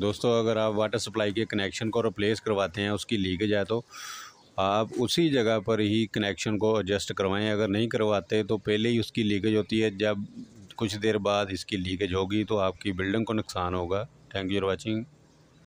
दोस्तों अगर आप वाटर सप्लाई के कनेक्शन को रिप्लेस करवाते हैं उसकी लीकेज है तो आप उसी जगह पर ही कनेक्शन को एडजस्ट करवाएं अगर नहीं करवाते तो पहले ही उसकी लीकेज होती है जब कुछ देर बाद इसकी लीकेज होगी तो आपकी बिल्डिंग को नुकसान होगा थैंक यू फॉर वॉचिंग